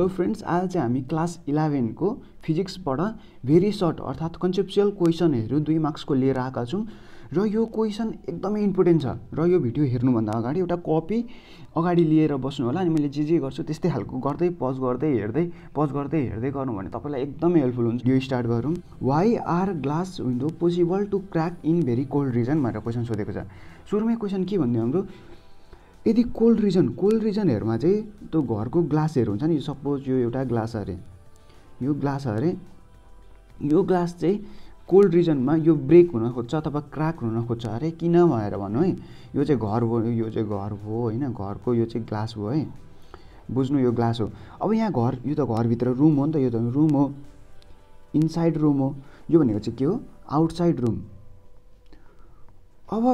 Hello friends आज चाहिँ हामी क्लास इलेभेनको फिजिक्सबाट भेरी सर्ट अर्थात् कन्सेप्चुअल क्वेसनहरू दुई मार्क्सको लिएर आएका छौँ र यो क्वेसन एकदमै इम्पोर्टेन्ट छ र यो भिडियो हेर्नुभन्दा अगाडि एउटा कपी अगाडि लिएर बस्नु होला अनि मैले जे जे गर्छु त्यस्तै खालको गर्दै पज गर्दै हेर्दै पज गर्दै हेर्दै गर्नु भने तपाईँलाई एकदमै हेल्पफुल हुन्छ यो स्टार्ट गरौँ why are glass window possible to crack in very cold region भनेर क्वेसन सोधेको छ सुरुमै क्वेसन के भन्यो हाम्रो यदि कोल्ड रिजन कोल्ड रिजनहरूमा चाहिँ त्यो घरको ग्लासहरू हुन्छ नि सपोज यो एउटा ग्लास अरे यो ग्लास अरे यो ग्लास चाहिँ कोल्ड रिजनमा यो ब्रेक हुन खोज्छ अथवा क्राक हुन खोज्छ अरे किन भनेर भनौँ है यो चाहिँ घर हो यो चाहिँ घर हो होइन घरको यो चाहिँ ग्लास हो है बुझ्नु यो ग्लास हो अब यहाँ घर यो त घरभित्र रुम हो नि त यो त रुम हो इनसाइड रुम हो यो भनेको चाहिँ के हो आउटसाइड रुम अब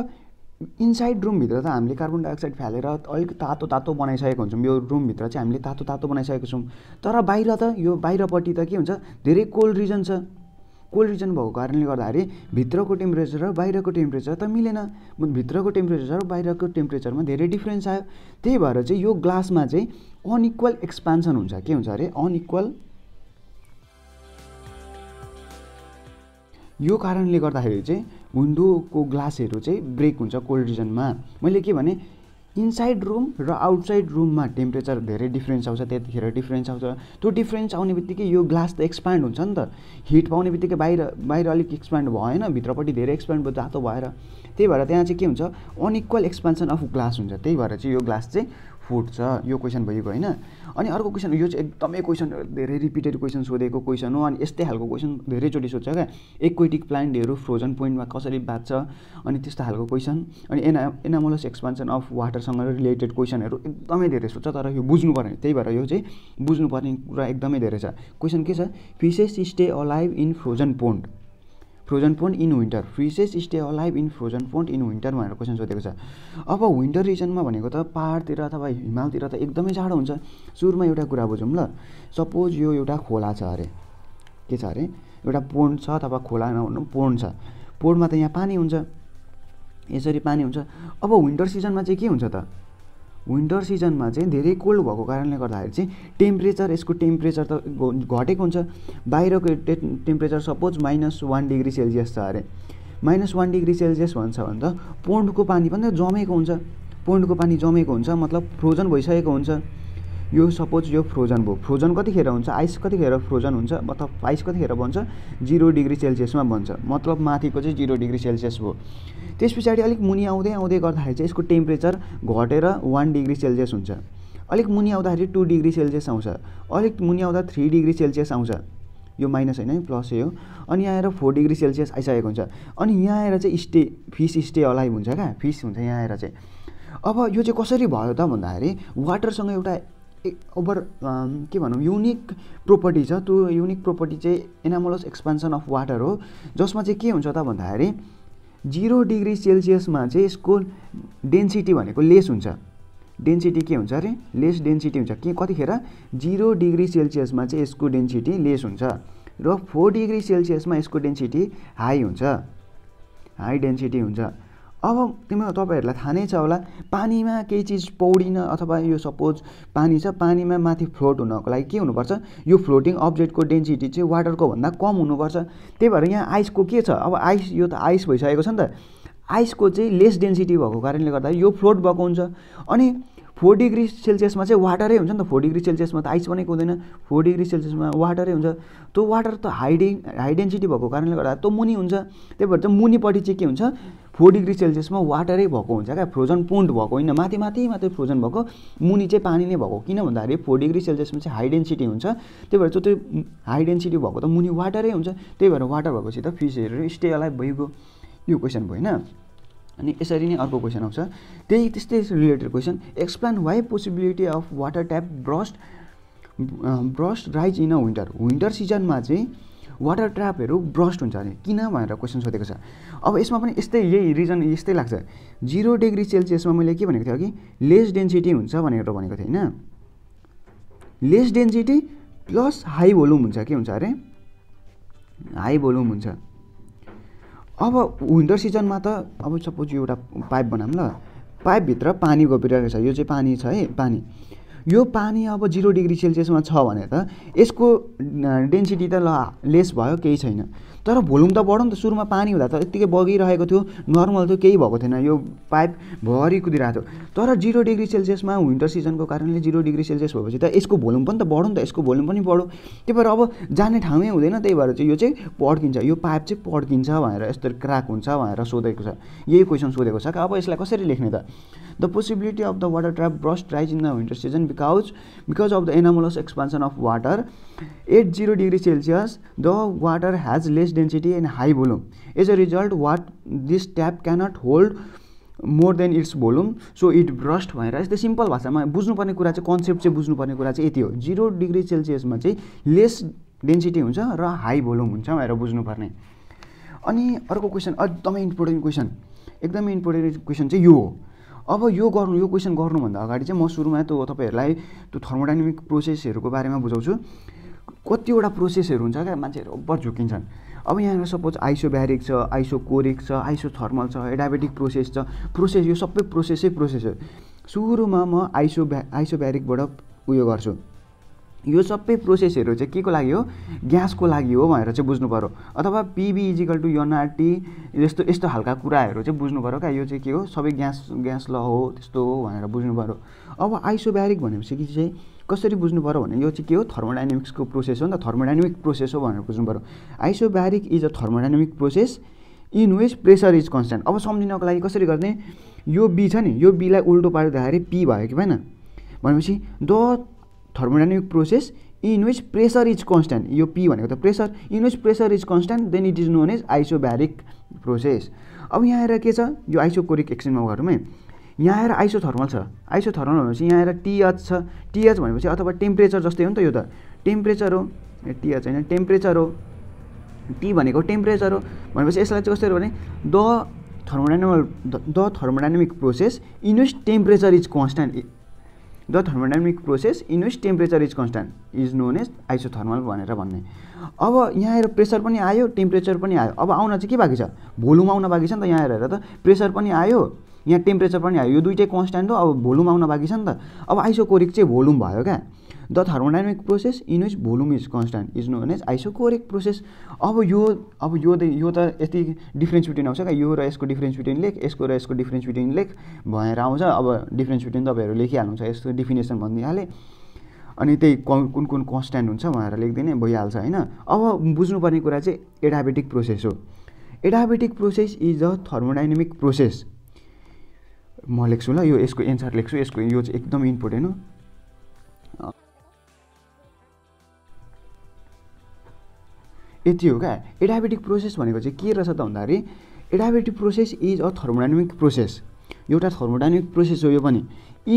इन्साइड रुमभित्र त हामीले कार्बन डाइअक्साइड फालेर अलिक तातो तातो बनाइसकेको हुन्छौँ यो रुमभित्र चाहिँ हामीले तातो तातो बनाइसकेको छौँ तर बाहिर त यो बाहिरपट्टि त के हुन्छ धेरै कोल्ड रिजन छ कोल्ड रिजन भएको कारणले गर्दाखेरि भित्रको टेम्परेचर र बाहिरको टेम्परेचर त मिलेन भित्रको टेम्परेचर र बाहिरको टेम्परेचरमा धेरै डिफ्रेन्स आयो त्यही भएर चाहिँ यो ग्लासमा चाहिँ अनइक्वल एक्सपान्सन हुन्छ के हुन्छ अरे अनइक्वल यो कारणले गर्दाखेरि चाहिँ विन्डोको ग्लासहरू चाहिँ ब्रेक हुन्छ कोल्ड रिजनमा मैले के भने इन्साइड रुम र आउटसाइड रुममा टेम्परेचर धेरै डिफ्रेन्स आउँछ त्यतिखेर डिफ्रेन्स आउँछ त्यो डिफ्रेन्स आउने बित्तिकै यो ग्लास त एक्सपान्ड हुन्छ नि त हिट पाउने बित्तिकै बाहिर बाहिर अलिक एक्सप्यान्ड भएन भित्रपट्टि धेरै एक्सपान्ड भयो जातो भएर त्यही भएर त्यहाँ चाहिँ के हुन्छ अनइक्वल एक्सपान्सन अफ ग्लास हुन्छ त्यही भएर चाहिँ यो ग्लास चाहिँ फुड छ यो क्वेसन भइगयो होइन अनि अर्को क्वेसन यो चाहिँ एकदमै क्वेसन धेरै रिपिटेड क्वेसन सोधेको क्वेसन हो अनि यस्तै खालको क्वेसन धेरैचोटि सोध्छ क्या एक्वेटिक प्लान्टहरू फ्रोजन पोइन्टमा कसरी बाँच्छ अनि त्यस्तो खालको क्वेसन अनि एना एनामोलस एक्सपान्सन अफ वाटरसँग रिलेटेड क्वेसनहरू एकदमै धेरै सोध्छ तर यो बुझ्नुपर्ने त्यही भएर यो चाहिँ बुझ्नुपर्ने कुरा एकदमै धेरै छ क्वेसन के छ fishes stay alive in frozen pond frozen pond in winter fishes stay alive in frozen pond in winter भनेर क्वेसन सोधेको छ अब विन्टर रिजनमा भनेको त पाहाडतिर अथवा हिमालतिर त एकदमै जाडो हुन्छ सुरुमा एउटा कुरा बुझौँ ल सपोज यो एउटा खोला छ अरे के छ अरे एउटा पोन्ड छ अथवा खोला नभनौँ पोन्ड छ पोन्डमा त यहाँ पानी हुन्छ यसरी पानी हुन्छ अब विन्टर सिजनमा चाहिँ के हुन्छ त विन्टर सिजनमा चाहिँ धेरै कोल्ड भएको कारणले गर्दाखेरि चाहिँ टेम्परेचर यसको टेम्परेचर त घटेको हुन्छ बाहिरको टे temperature suppose minus one degree Celsius छ अरे माइनस वान डिग्री सेल्सियस भन्छ भने त पोन्डको पानी पनि त जमेको हुन्छ पोन्डको पानी जमेको हुन्छ मतलब फ्रोजन भइसकेको हुन्छ यो सपोज यो फ्रोजन भयो फ्रोजन कतिखेर हुन्छ आइस कतिखेर फ्रोजन हुन्छ मतलब आइस कतिखेर बन्छ जिरो डिग्री सेल्सियसमा बन्छ मतलब माथिको चाहिँ जिरो डिग्री सेल्सियस भयो त्यस पछाडि अलिक मुनि आउँदै आउँदै गर्दाखेरि चाहिँ यसको टेम्परेचर घटेर वान डिग्री सेल्सियस हुन्छ अलिक मुनि आउँदाखेरि टू डिग्री सेल्सियस आउँछ अलिक मुनि आउँदा थ्री डिग्री सेल्सियस आउँछ यो माइनस होइन प्लस हो अनि यहाँ आएर फोर डिग्री सेल्सियस आइसकेको हुन्छ अनि यहाँ आएर चाहिँ स्टे फिस स्टे अलाइभ हुन्छ क्या फिस हुन्छ यहाँ आएर चाहिँ अब यो चाहिँ कसरी भयो त भन्दाखेरि वाटरसँग एउटा ओभर के भनौँ युनिक प्रोपर्टी छ त्यो युनिक प्रोपर्टी चाहिँ एनामोलस एक्सपान्सन अफ वाटर हो जसमा चाहिँ के हुन्छ त भन्दाखेरि जिरो डिग्री सेल्सियसमा चाहिँ यसको डेन्सिटी भनेको लेस हुन्छ डेन्सिटी के हुन्छ अरे लेस डेन्सिटी हुन्छ के कतिखेर जिरो डिग्री सेल्सियसमा चाहिँ यसको डेन्सिटी लेस हुन्छ र फोर डिग्री सेल्सियसमा यसको डेन्सिटी हाई हुन्छ हाई डेन्सिटी हुन्छ अब तिमीलाई तपाईँहरूलाई थाहा नै छ होला पानीमा केही चिज पौडिन अथवा यो सपोज पानी छ पानीमा माथि फ्लोट हुनको लागि के हुनुपर्छ यो फ्लोटिङ अब्जेक्टको डेन्सिटी चाहिँ वाटरको भन्दा कम हुनुपर्छ त्यही भएर यहाँ आइसको के छ अब आइस यो त आइस भइसकेको छ नि त आइसको चाहिँ लेस डेन्सिटी भएको कारणले गर्दा यो फ्लोट भएको हुन्छ अनि फोर डिग्री सेल्सियसमा चाहिँ वाटरै हुन्छ नि त फोर डिग्री सेल्सियसमा त आइस बनेको हुँदैन फोर डिग्री सेल्सियसमा वाटरै हुन्छ त्यो वाटर त हाई डे हाई डेन्सिटी भएको कारणले गर्दा त्यो मुनि हुन्छ त्यही भएर चाहिँ मुनिपट्टि चाहिँ के हुन्छ फोर डिग्री सेल्सियसमा वाटरै भएको हुन्छ क्या फ्रोजन पोन्ड भएको होइन माथि माथि मात्रै फ्रोजन भएको मुनि चाहिँ पानी नै भएको किन भन्दाखेरि फोर डिग्री सेल्सियसमा चाहिँ हाई डेन्सिटी हुन्छ त्यही भएर त्यो हाई डेन्सिटी भएको त मुनि वाटरै हुन्छ त्यही भएर वाटर भएपछि त फिसहरू स्टे अलाइभ भइगयो यो क्वेसन भयो होइन अनि यसरी नै अर्को क्वेसन आउँछ त्यही त्यस्तै related question explain why possibility of water tap burst burst rise in a winter winter सिजनमा चाहिँ वाटर ट्र्यापहरू ब्रस्ट हुन्छ अरे किन भनेर क्वेसन सोधेको छ अब यसमा पनि यस्तै यही रिजन यस्तै लाग्छ जिरो डिग्री सेल्सियसमा मैले के भनेको थिएँ कि लेस डेन्सिटी हुन्छ भनेर भनेको थिएँ होइन less density plus high volume हुन्छ के हुन्छ अरे हाई भोल्युम हुन्छ अब विन्टर सिजनमा त अब सपोज एउटा पाइप बनाऊँ ल पाइपभित्र पानी गोपिरहेको छ यो चाहिँ पानी छ है पानी यो पानी अब जिरो डिग्री सेल्सियसमा छ भने त यसको डेन्सिटी त ल लेस भयो केही छैन तर भोल्युम त नि त सुरुमा पानी हुँदा त यत्तिकै बगिरहेको थियो नर्मल थियो केही भएको थिएन यो पाइप भरि कुदिरहेको थियो तर जिरो डिग्री सेल्सियसमा विन्टर सिजनको कारणले जिरो डिग्री सेल्सियस भएपछि त यसको भोल्युम पनि त नि त यसको भोल्युम पनि बढ्यो त्यही भएर अब जाने ठाउँै हुँदैन त्यही भएर चाहिँ यो चाहिँ पड्किन्छ यो पाइप चाहिँ पड्किन्छ भनेर यस्तो क्र्याक हुन्छ भनेर सोधेको छ यही क्वेसन सोधेको छ कि अब यसलाई कसरी लेख्ने त the possibility of the water trap burst rise in the winter season because because of the anomalous expansion of water at zero degree Celsius the water has less density and high volume. As a result what this tap cannot hold more than its volume so it burst भनेर यस्तै simple भाषामा बुझ्नुपर्ने कुरा चाहिँ concept चाहिँ बुझ्नुपर्ने कुरा चाहिँ यति हो जिरो डिग्री सेल्सियसमा चाहिँ लेस डेन्सिटी हुन्छ र हाई भोल्युम हुन्छ भनेर बुझ्नुपर्ने अनि अर्को क्वेसन एकदमै इम्पोर्टेन्ट क्वेसन एकदमै इम्पोर्टेन्ट क्वेसन चाहिँ यो हो अब यो गर्नु यो क्वेसन गर्नुभन्दा अगाडि चाहिँ म सुरुमा त्यो तपाईँहरूलाई त्यो थर्मोडाइनामिक प्रोसेसहरूको बारेमा बुझाउँछु कतिवटा प्रोसेसहरू हुन्छ क्या मान्छेहरू ओभर झुकिन्छन् अब यहाँनिर सपोज आइसो ब्यारिक छ आइसो कोरिक छ आइसो थर्मल छ एडाबेटिक प्रोसेस छ प्रोसेस यो सबै प्रोसेसै प्रोसेस हो सुरुमा म आइसो ब्या आइसो ब्यारिकबाट उयो गर्छु यो सबै प्रोसेसहरू चाहिँ के को लागि हो ग्यासको लागि हो भनेर चाहिँ बुझ्नु पऱ्यो अथवा पिबी इजिकल टु एनआरटी यस्तो यस्तो खालका कुराहरू चाहिँ बुझ्नु पऱ्यो क्या यो चाहिँ के हो सबै ग्यास ग्यास ल हो त्यस्तो हो भनेर बुझ्नु पऱ्यो अब आइसोब्यारिक भनेपछि चाहिँ कसरी बुझ्नु पऱ्यो भने यो चाहिँ के हो थर्मोडाइनामिक्सको प्रोसेस हो नि त थर्मोडाइनामिक प्रोसेस हो भनेर बुझ्नु पऱ्यो isobaric is a thermodynamic process in which pressure is constant अब सम्झिनको लागि कसरी गर्ने यो बी छ नि यो बीलाई उल्टो पारिदिँदाखेरि पी भयो कि भएन भनेपछि the thermodynamic process in which pressure is constant यो पी भनेको त pressure in which pressure is constant then it is known as isobaric process अब यहाँ आएर के छ यो आइसोकोरिक एक्सनमा गरौँ यहाँ आएर आइसोथर्मल छ आइसोथर्मल भनेपछि यहाँ आएर टिएच छ टिएच भनेपछि अथवा टेम्परेचर जस्तै हो नि त यो त टेम्परेचर हो टिएच होइन टेम्परेचर हो टी भनेको टेम्परेचर हो भनेपछि यसलाई चाहिँ कस्तो भने the thermodynamic the thermodynamic process in which temperature is constant the thermodynamic process in which temperature is constant is known as thermal भनेर भन्ने अब यहाँ आएर प्रेसर पनि आयो टेम्परेचर पनि आयो अब आउन चाहिँ के बाँकी छ भोलुम आउन बाँकी छ नि त यहाँ हेरेर त प्रेसर पनि आयो यहाँ टेम्परेचर पनि आयो यो दुइटै कन्सट्यान्ट हो अब भोलुम आउन बाँकी छ नि त अब आइसोकोरिक चाहिँ भोलुम भयो क्या the thermodynamic process in which volume is constant is known as isochoric process अब यो अब यो यो त यति डिफ्रेन्स बिट्विन आउँछ क्या यो र यसको डिफ्रेन्स बिट्विन लेख यसको र यसको डिफ्रेन्स बिट्विन लेख भएर आउँछ अब डिफ्रेन्स बिट्विन तपाईँहरू लेखिहाल्नुहुन्छ यस्तो डिफिनेसन भनिदिइहाले अनि त्यही कुन कुन कन्सट्यान्ट हुन्छ भनेर लेखिदिने भइहाल्छ होइन अब बुझ्नुपर्ने कुरा चाहिँ एडाबेटिक प्रोसेस हो adiabatic process is a thermodynamic process म लेख्छु ल यो यसको एन्सर लेख्छु यसको यो चाहिँ एकदम इम्पोर्टेन्ट हो यति हो क्या एडाबेटिक प्रोसेस भनेको चाहिँ के रहेछ त भन्दाखेरि adiabatic process is a thermodynamic process एउटा थर्मोडाइनामिक प्रोसेस हो यो पनि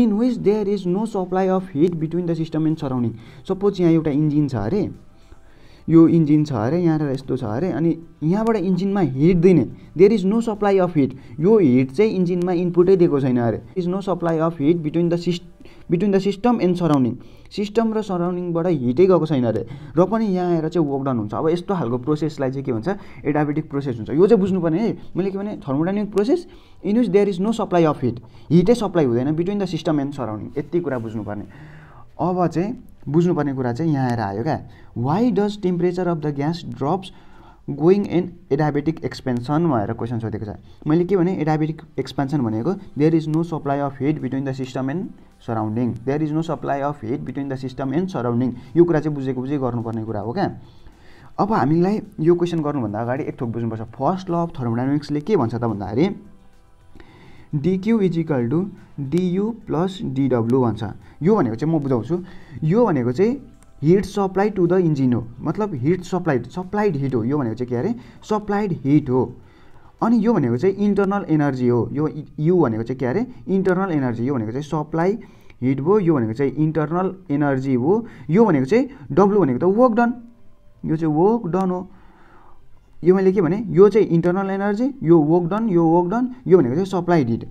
in which there is no supply of heat between the system and surrounding suppose यहाँ एउटा इन्जिन छ अरे यो इन्जिन छ अरे यहाँनिर यस्तो छ अरे अनि यहाँबाट इन्जिनमा हिट दिने there is no supply of heat यो हिट चाहिँ इन्जिनमा इनपुटै दिएको छैन अरे is no supply of heat between the system between the system and surrounding system र सराउन्डिङबाट हिटै गएको छैन अरे र पनि यहाँ आएर चाहिँ वर्कडाउन हुन्छ अब यस्तो खालको प्रोसेसलाई चाहिँ के भन्छ एडाबेटिक प्रोसेस हुन्छ यो चाहिँ बुझ्नुपर्ने है मैले के भने thermodynamic process in which there is no supply of heat हिटै सप्लाई हुँदैन between the system and surrounding यति कुरा बुझ्नुपर्ने अब चाहिँ बुझ्नुपर्ने कुरा चाहिँ यहाँ आएर आयो क्या why does temperature of the gas drops going in adiabatic expansion भनेर क्वेसन सोधेको छ मैले के भने एडाबेटिक एक्सपेन्सन भनेको there is no supply of heat between the system and surrounding there is no supply of heat between the system and surrounding यो कुरा चाहिँ बुझेको बुझे गर्नुपर्ने कुरा हो क्या अब हामीलाई यो क्वेसन गर्नुभन्दा अगाडि एक थोक बुझ्नुपर्छ फर्स्ट ल अफ थर्मोडाइनोमिक्सले के भन्छ त भन्दाखेरि dQ is equal to dU plus डिडब्लु भन्छ यो भनेको चाहिँ म बुझाउँछु यो भनेको चाहिँ heat supply to the engine हो मतलब हिट सप्लाइड सप्लाइड हिट हो यो भनेको चाहिँ के अरे सप्लाइड हिट हो अनि यो भनेको चाहिँ इन्टर्नल एनर्जी हो यो यु भनेको चाहिँ के अरे इन्टर्नल एनर्जी यो भनेको चाहिँ सप्लाई हिट भयो यो भनेको चाहिँ इन्टर्नल एनर्जी हो यो भनेको चाहिँ डब्लु भनेको त वर्क डन यो चाहिँ वर्क डन हो यो मैले के भने यो चाहिँ इन्टर्नल एनर्जी यो वर्क डन यो वर्क डन यो भनेको चाहिँ सप्लाई हिट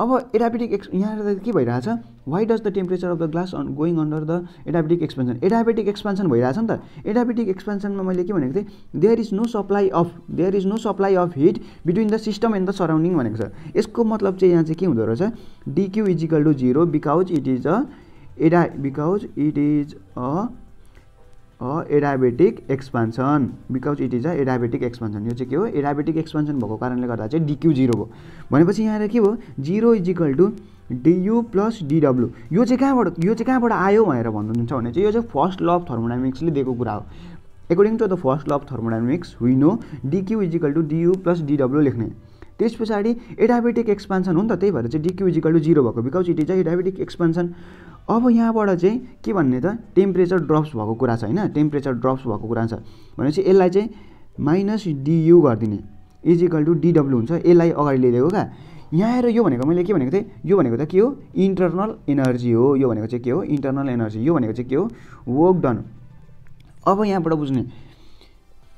अब एडाबेटिक एक्स यहाँनिर के भइरहेछ why does the temperature of the glass on going under the adiabatic expansion adiabatic expansion भइरहेछ नि त एडाबेटिक एक्सपेन्सनमा मैले के भनेको थिएँ there is no supply of there is no supply of heat between the system and the surrounding भनेको छ यसको मतलब चाहिँ यहाँ चाहिँ के हुँदो रहेछ dQ is equal to zero because it is a एडा because it is a a adiabatic expansion because it is a adiabatic expansion यो चाहिँ के हो एडाबेटिक एक्सपान्सन भएको कारणले गर्दा चाहिँ डिक्यू जिरो भयो भनेपछि यहाँनिर के हो zero is equal to dU plus डिडब्लु यो चाहिँ कहाँबाट यो चाहिँ कहाँबाट आयो भनेर भन्नुहुन्छ भने चाहिँ यो चाहिँ फर्स्ट ल अफ थर्मोडाइमिक्सले दिएको कुरा हो according to the first law of thermodynamics we know dQ is equal to dU plus डिडब्लु लेख्ने त्यस पछाडि एडाबेटिक एक्सपान्सन हो नि त त्यही भएर चाहिँ डिक्यु इजिकल टु जिरो भएको because it is a adiabatic expansion अब यहाँबाट चाहिँ के भन्ने त टेम्परेचर ड्रप्स भएको कुरा छ होइन टेम्परेचर ड्रप्स भएको कुरा छ भनेपछि यसलाई चाहिँ माइनस डियु गरिदिने इजिकल टु डिडब्लु हुन्छ यसलाई अगाडि ल्याइदिएको क्या यहाँ आएर यो भनेको मैले के भनेको थिएँ यो भनेको त के हो इन्टरनल एनर्जी हो यो भनेको चाहिँ के हो इन्टरनल एनर्जी यो भनेको चाहिँ के हो वर्क डन अब यहाँबाट बुझ्ने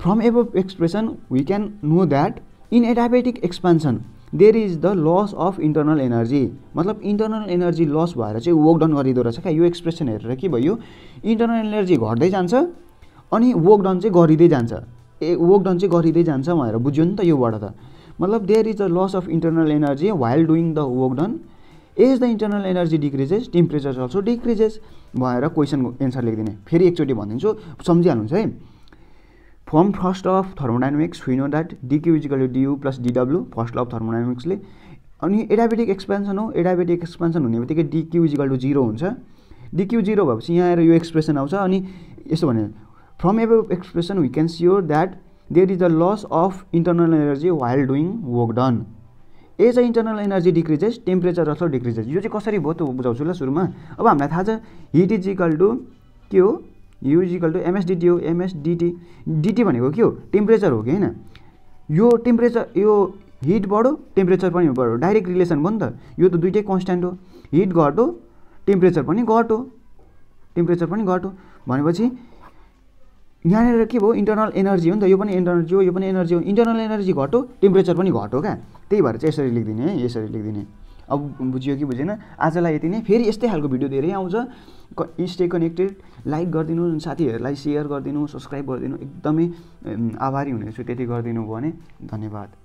from above expression we can know that in adiabatic expansion there is the loss of internal energy मतलब इन्टर्नल एनर्जी लस भएर चाहिँ वर्क डन गरिदो रहेछ क्या यो एक्सप्रेसन हेरेर के भयो इन्टर्नल एनर्जी घट्दै जान्छ अनि वर्क डन चाहिँ गरिँदै जान्छ ए वर्क डन चाहिँ गरिँदै जान्छ भनेर बुझ्यो नि त योबाट त मतलब there is the loss of internal energy while doing the work done as the internal energy decreases temperature also decreases भनेर क्वेसन एन्सर लेखिदिने फेरि एकचोटि भनिदिन्छु सम्झिहाल्नुहुन्छ है from first of thermodynamics we know that dQ is equal to dU plus डिडब्लु first of थर्मोडाइनोमिक्सले अनि एडाबेटिक एक्सपेन्सन हो एडाबेटिक एक्सपेन्सन हुने बित्तिकै डिक्यु इजिकल टु जिरो हुन्छ डिक्यू जिरो भएपछि यहाँ आएर यो एक्सप्रेसन आउँछ अनि यसो भने from above expression we can sure that there is the loss of internal energy while doing work done as a internal energy decreases temperature also decreases यो चाहिँ कसरी भयो त्यो बुझाउँछु ल सुरुमा अब हामीलाई थाहा छ हिट इज इक्वल टु के हो युजिकल टु एमएसडिटी हो एमएसडिटी डिटी भनेको के हो टेम्परेचर हो कि होइन यो टेम्परेचर यो हिट बढो टेम्परेचर पनि बढो डाइरेक्ट रिलेसन भयो नि त यो त दुइटै कन्सट्यान्ट हो हिट घटो टेम्परेचर पनि घटो टेम्परेचर पनि घटो भनेपछि यहाँनिर के भयो इन्टरनल एनर्जी हो नि त यो पनि एनर्जी हो यो पनि एनर्जी हो इन्टर्नल एनर्जी घटो टेम्परेचर पनि घटो क्या त्यही भएर चाहिँ यसरी लेखिदिने है यसरी लेखिदिने अब बुझियो कि बुझेन आजलाई यति नै फेरि यस्तै खालको भिडियो धेरै आउँछ क स्टे कनेक्टेड लाइक गरिदिनु साथीहरूलाई सेयर गरिदिनु सब्सक्राइब गरिदिनु एकदमै आभारी हुनेछु त्यति गरिदिनु भने धन्यवाद